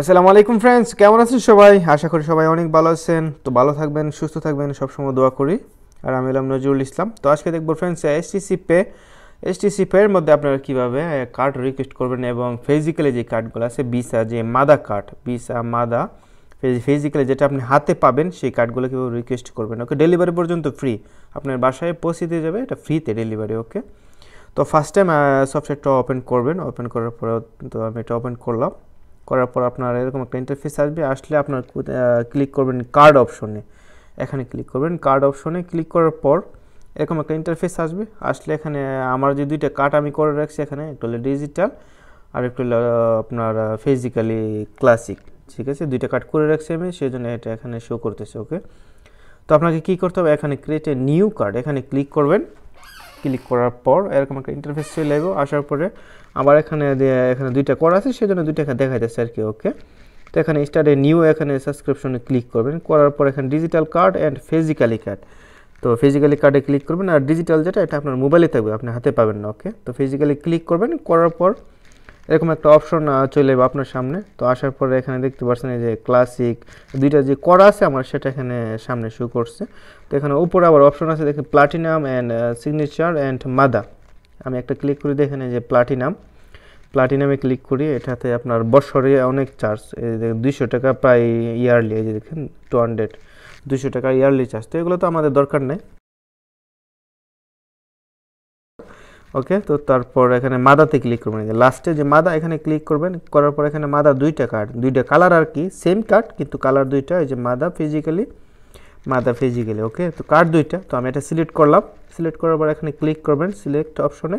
আসসালামু আলাইকুম ফ্রেন্ডস কেমন আছেন সবাই আশা করি সবাই অনেক ভালো আছেন তো ভালো থাকবেন সুস্থ থাকবেন সবসময় দোয়া করি আর আমি এলাম নজরুল ইসলাম তো আজকে দেখবো friends S STC pay STC পের মধ্যে আপনারা কীভাবে কার্ড রিকোয়েস্ট করবেন এবং ফিজিক্যালি যে কার্ডগুলো আছে ভিসা যে মাদা কার্ড ভিসা মাদা ফিজিক্যালি যেটা আপনি হাতে পাবেন সেই কার্ডগুলো কীভাবে রিকোয়েস্ট করবেন ওকে ডেলিভারি পর্যন্ত ফ্রি আপনার বাসায় পৌঁছে দিয়ে যাবে এটা ফ্রিতে ডেলিভারি ওকে তো ফার্স্ট টাইম সফটওয়্যারটা ওপেন করবেন ওপেন করার পরে তো আমি এটা ওপেন করলাম করার পর আপনার এরকম একটা ইন্টারফেস আসবে আসলে আপনার ক্লিক করবেন কার্ড অপশনে এখানে ক্লিক করবেন কার্ড অপশনে ক্লিক করার পর এরকম একটা ইন্টারফেস আসবে আসলে এখানে আমার যে দুইটা কার্ড আমি করে রাখছি এখানে একটু হলো ডিজিটাল আর একটু হলো আপনার ফিজিক্যালি ক্লাসিক ঠিক আছে দুইটা কার্ড করে রাখছি আমি সেই জন্য এটা এখানে শো করতেছে ওকে তো আপনাকে কি করতে হবে এখানে ক্রিয়েট এ নিউ কার্ড এখানে ক্লিক করবেন ক্লিক করার পর এরকম একটা ইন্টারফেস চলে আসবো আসার পরে আবার এখানে এখানে দুইটা করা আছে সেজন্য দুইটা এখানে দেখা যাচ্ছে আর কি ওকে তো এখানে স্টার্টে নিউ এখানে সাবস্ক্রিপশনে ক্লিক করবেন করার পর এখানে digital card and physically card তো ফিজিক্যালি কার্ডে ক্লিক করবেন আর ডিজিটাল যেটা এটা আপনার মোবাইলে থাকবে আপনি হাতে পাবেন না ওকে তো ফিজিক্যালি ক্লিক করবেন করার পর এরকম একটা অপশন চলে যাবে আপনার সামনে তো আসার পরে এখানে দেখতে পাচ্ছেন এই যে ক্লাসিক দুইটা যে করা আছে আমার সেটা এখানে সামনে শো করছে তো এখানে উপরে আবার অপশন আছে দেখেন প্লাটিনাম অ্যান্ড সিগনেচার অ্যান্ড মাদা আমি একটা ক্লিক করি দেখেন এই যে প্লাটিনাম প্লাটিনামে ক্লিক করি এটাতে আপনার বছরে অনেক চার্জ দুইশো টাকা প্রায় ইয়ারলি এই যে দেখেন টু হান্ড্রেড দুশো টাকা ইয়ারলি চার্জ তো এগুলো তো আমাদের দরকার নেই ওকে তো তারপর এখানে মাদাতে ক্লিক করবেন লাস্টে যে মাদা এখানে ক্লিক করবেন করার পর এখানে মাদা দুইটা কার্ড দুইটা কালার আর কি সেম কার্ড কিন্তু কালার দুইটা এই যে মাদা ফিজিক্যালি মাদা ফিজিক্যালি ওকে তো কার্ড দুইটা তো আমি এটা সিলেক্ট করলাম সিলেক্ট করার পর এখানে ক্লিক করবেন সিলেক্ট অপশনে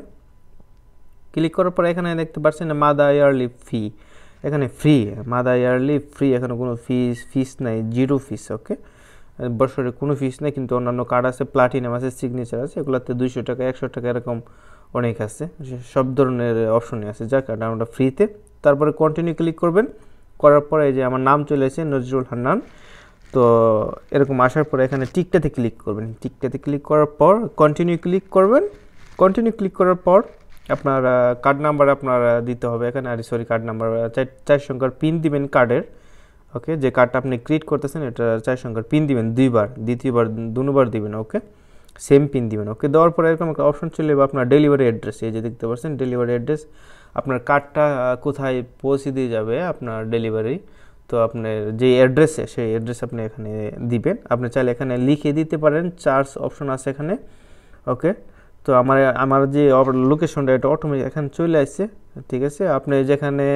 ক্লিক করার পর এখানে দেখতে পাচ্ছেন মাদা ইয়ারলি ফি এখানে ফ্রি মাদা ইয়ারলি ফ্রি এখানে কোনো ফিস ফিস নাই জিরো ফিস ওকে বছরে কোনো ফিস নেই কিন্তু অন্যান্য কার্ড আছে প্লাটিনাম আছে সিগনেচার আছে এগুলোতে দুইশো টাকা একশো টাকা এরকম অনেক আছে সব ধরনের অপশনই আছে যা ডাউনলোড ফ্রিতে তারপরে কন্টিনিউ ক্লিক করবেন করার পরে যে আমার নাম চলে এসেছে নজরুল হান্নান তো এরকম আসার পরে এখানে টিকটাতে ক্লিক করবেন টিকটাতে ক্লিক করার পর কন্টিনিউ ক্লিক করবেন কন্টিনিউ ক্লিক করার পর আপনার কার্ড নাম্বার আপনার দিতে হবে এখানে আর সরি কার্ড নাম্বার চার সংখ্যার পিন দিবেন কার্ডের ওকে যে কার্ডটা আপনি ক্রিয়েট করতেছেন এটা চার সংখ্যার পিন দিবেন দুইবার দ্বিতীয়বার দুবার দিবেন ওকে সেম পিন দিবেন ওকে দেওয়ার পরে এরকম একটা অপশন চলে যাবে আপনার ডেলিভারি অ্যাড্রেস এই যে দেখতে পাচ্ছেন ডেলিভারি অ্যাড্রেস আপনার কার্ডটা কোথায় পৌঁছে দিয়ে যাবে আপনার ডেলিভারি তো আপনার যে অ্যাড্রেসে সেই অ্যাড্রেস আপনি এখানে দিবেন আপনি চাইলে এখানে লিখে দিতে পারেন চার্জ অপশন আছে এখানে ওকে তো আমার আমার যে লোকেশনটা এটা অটোমেটিক এখানে চলে আসছে ঠিক আছে আপনি যেখানে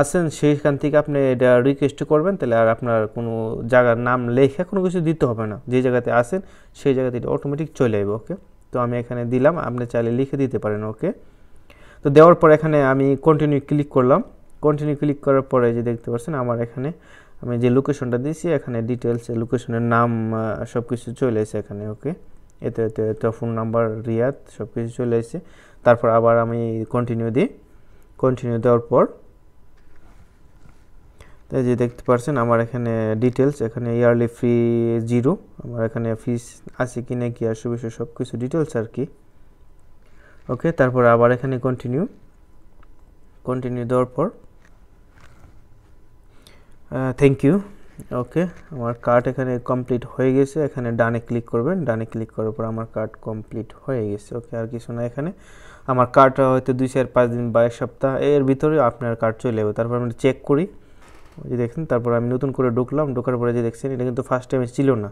আছেন সেইখান থেকে আপনি এটা রিকোয়েস্ট করবেন তাহলে আর আপনার কোনো জায়গার নাম লেখে কোনো কিছু দিতে হবে না যে জায়গাতে আসেন সেই জায়গাতে এটা অটোমেটিক চলে যাবে ওকে তো আমি এখানে দিলাম আপনি চাইলে লিখে দিতে পারেন ওকে তো দেওয়ার পর এখানে আমি কন্টিনিউ ক্লিক করলাম কন্টিনিউ ক্লিক করার পরে যে দেখতে পাচ্ছেন আমার এখানে আমি যে লোকেশনটা দিয়েছি এখানে ডিটেলস লোকেশনের নাম সব কিছু চলে এসে এখানে ওকে এতে এতে এত ফোন নাম্বার রিয়াদ সব কিছু চলে এসে তারপর আবার আমি কন্টিনিউ দিই কন্টিনিউ দেওয়ার পর তাই যে দেখতে পারছেন আমার এখানে ডিটেলস এখানে ইয়ারলি ফি জিরো আমার এখানে ফিস আছে কি না কি আর সুবিধা সব কিছু ডিটেলস আর কি ওকে তারপর আবার এখানে কন্টিনিউ কন্টিনিউ দেওয়ার পর থ্যাংক ইউ ওকে আমার কার্ড এখানে কমপ্লিট হয়ে গেছে এখানে ডানে ক্লিক করবেন ডানে ক্লিক করার পর আমার কার্ড কমপ্লিট হয়ে গেছে ওকে আর কিছু না এখানে আমার কার্ডটা হয়তো দুই চার পাঁচ দিন বা এক সপ্তাহ এর ভিতরে আপনার কার্ড চলে যাবে তারপর আমি চেক করি ওই যে দেখছেন তারপর আমি নতুন করে ঢুকলাম ঢোকার পরে যে দেখছেন এটা কিন্তু ফার্স্ট টাইম ছিল না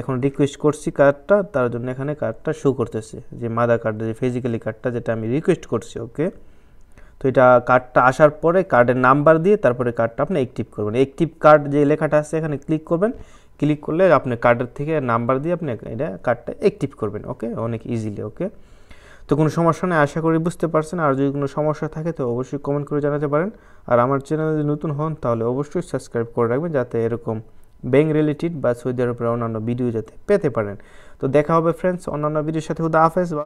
এখন রিকোয়েস্ট করছি কার্ডটা তার জন্য এখানে কার্ডটা শো করতেছে যে মাদা কার্ড যে ফিজিক্যালি কার্ডটা যেটা আমি রিকোয়েস্ট করছি ওকে তো এটা কার্ডটা আসার পরে কার্ডের নাম্বার দিয়ে তারপরে কার্ডটা আপনি অ্যাক্টিভ করবেন অ্যাক্টিভ কার্ড যে লেখাটা আছে এখানে ক্লিক করবেন ক্লিক করলে আপনি কার্ডের থেকে নাম্বার দিয়ে আপনি এটা কার্ডটা অ্যাক্টিভ করবেন ওকে অনেক ইজিলি ওকে তো কোনো সমস্যা নেই আশা করি বুঝতে পারছেন আর যদি কোনো সমস্যা থাকে তো অবশ্যই কমেন্ট করে জানাতে পারেন আর আমার চ্যানেল যদি নতুন হন তাহলে অবশ্যই সাবস্ক্রাইব করে রাখবেন যাতে এরকম ব্যাঙ্ক রিলেটেড বা সৌদি আরবের অন্যান্য ভিডিও যাতে পেতে পারেন তো দেখা হবে ফ্রেন্ডস অন্যান্য ভিডিওর সাথে হুদা হাফেজ